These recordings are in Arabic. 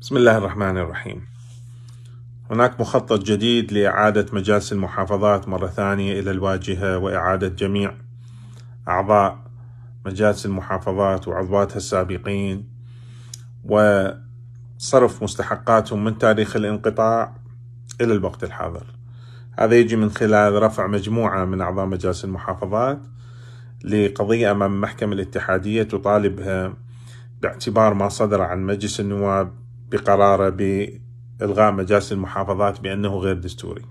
بسم الله الرحمن الرحيم هناك مخطط جديد لإعادة مجالس المحافظات مرة ثانية إلى الواجهة وإعادة جميع أعضاء مجالس المحافظات وعضواتها السابقين وصرف مستحقاتهم من تاريخ الانقطاع إلى الوقت الحاضر هذا يجي من خلال رفع مجموعة من أعضاء مجالس المحافظات لقضية أمام المحكمة الاتحادية تطالبها باعتبار ما صدر عن مجلس النواب بقراره بإلغاء مجالس المحافظات بأنه غير دستوري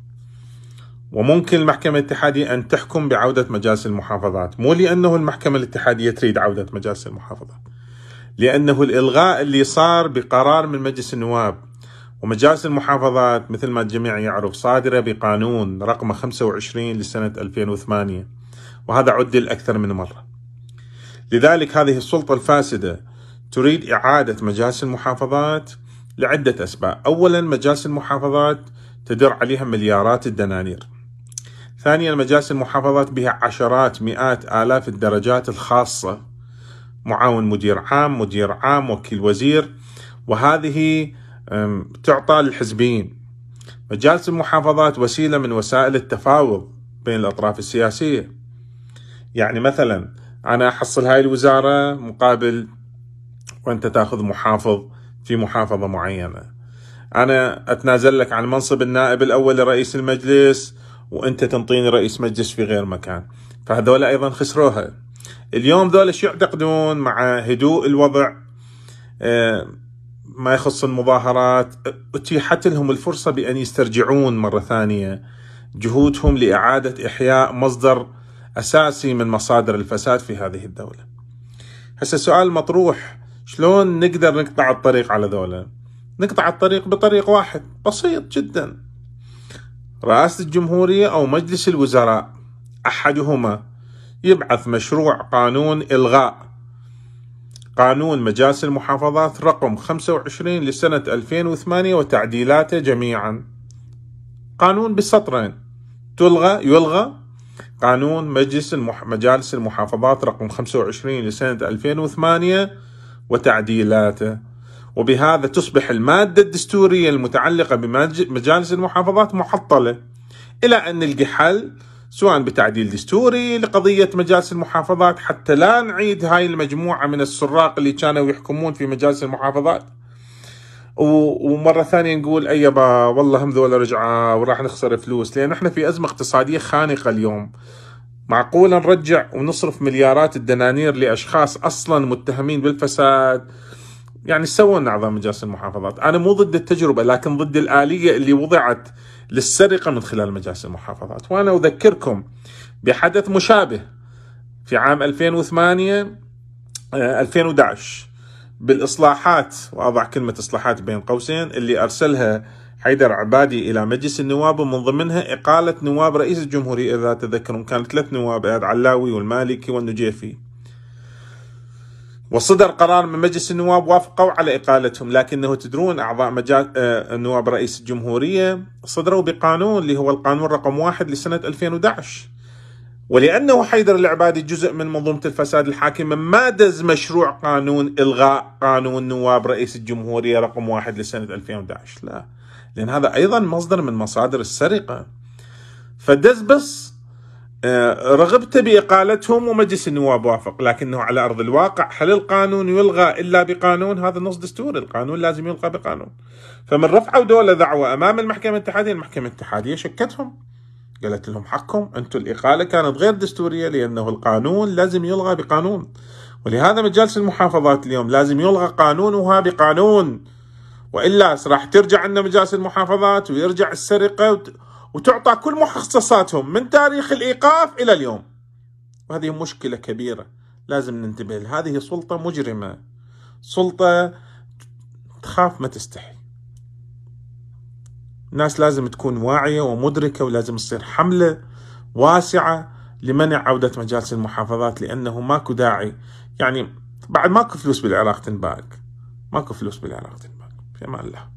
وممكن المحكمة الاتحادية أن تحكم بعودة مجالس المحافظات مو لأنه المحكمة الاتحادية تريد عودة مجالس المحافظات لأنه الإلغاء اللي صار بقرار من مجلس النواب ومجالس المحافظات مثل ما الجميع يعرف صادرة بقانون رقم 25 لسنة 2008 وهذا عدل أكثر من مرة لذلك هذه السلطة الفاسدة تريد إعادة مجالس المحافظات لعدة أسباب أولا مجالس المحافظات تدر عليها مليارات الدنانير ثانيا مجالس المحافظات بها عشرات مئات آلاف الدرجات الخاصة معاون مدير عام مدير عام وكيل وزير وهذه تعطى للحزبيين مجالس المحافظات وسيلة من وسائل التفاوض بين الأطراف السياسية يعني مثلا أنا أحصل هاي الوزارة مقابل وأنت تأخذ محافظ في محافظة معينة أنا أتنازل لك عن منصب النائب الأول لرئيس المجلس وأنت تنطيني رئيس مجلس في غير مكان فهذول أيضا خسروها اليوم ذولا شو يعتقدون مع هدوء الوضع آه، ما يخص المظاهرات اتيحت لهم الفرصة بأن يسترجعون مرة ثانية جهودهم لإعادة إحياء مصدر أساسي من مصادر الفساد في هذه الدولة هسه السؤال المطروح شلون نقدر نقطع الطريق على ذولا نقطع الطريق بطريق واحد بسيط جدا رئاسة الجمهورية أو مجلس الوزراء أحدهما يبعث مشروع قانون إلغاء قانون مجالس المحافظات رقم 25 لسنة 2008 وتعديلاته جميعا قانون بالسطرين تلغى يلغى قانون مجلس المح... مجالس المحافظات رقم 25 لسنة 2008 وتعديلاته وبهذا تصبح المادة الدستورية المتعلقة بمجالس المحافظات محطلة إلى أن نلقي حل سواء بتعديل دستوري لقضية مجالس المحافظات حتى لا نعيد هاي المجموعة من السراق اللي كانوا يحكمون في مجالس المحافظات ومرة ثانية نقول أي والله هم ذولا رجعة وراح نخسر فلوس لأن احنا في أزمة اقتصادية خانقة اليوم معقول نرجع ونصرف مليارات الدنانير لاشخاص اصلا متهمين بالفساد يعني سووا لنا اعضاء مجالس المحافظات، انا مو ضد التجربه لكن ضد الاليه اللي وضعت للسرقه من خلال مجالس المحافظات، وانا اذكركم بحدث مشابه في عام 2008 2011 آه، بالاصلاحات واضع كلمه اصلاحات بين قوسين اللي ارسلها حيدر عبادي الى مجلس النواب ومن ضمنها اقاله نواب رئيس الجمهوريه اذا تذكرون كان ثلاث نواب اياد علاوي والمالكي والنجيفي. وصدر قرار من مجلس النواب وافقوا على اقالتهم لكنه تدرون اعضاء مجال آه، نواب رئيس الجمهوريه صدروا بقانون اللي هو القانون رقم واحد لسنه 2011 ولانه حيدر العبادي جزء من منظومه الفساد الحاكمه ما دز مشروع قانون الغاء قانون نواب رئيس الجمهوريه رقم واحد لسنه 2011 لا لأن هذا أيضا مصدر من مصادر السرقة فدز بس آه، رغبت بإقالتهم ومجلس النواب وافق لكنه على أرض الواقع هل القانون يلغى إلا بقانون هذا نص دستوري القانون لازم يلغى بقانون فمن رفعوا دولة دعوة أمام المحكمة الاتحادية المحكمة الاتحادية شكتهم قالت لهم حقكم أنتم الإقالة كانت غير دستورية لأنه القانون لازم يلغى بقانون ولهذا مجالس المحافظات اليوم لازم يلغى قانونها بقانون والا راح ترجع عندنا مجالس المحافظات ويرجع السرقه وتعطى كل مخصصاتهم من تاريخ الايقاف الى اليوم. وهذه مشكله كبيره لازم ننتبه لها، هذه سلطه مجرمه. سلطه تخاف ما تستحي. الناس لازم تكون واعيه ومدركه ولازم تصير حمله واسعه لمنع عوده مجالس المحافظات لانه ماكو داعي يعني بعد ماكو فلوس بالعراق تنباك ماكو فلوس بالعراق تنباك. Qué mala.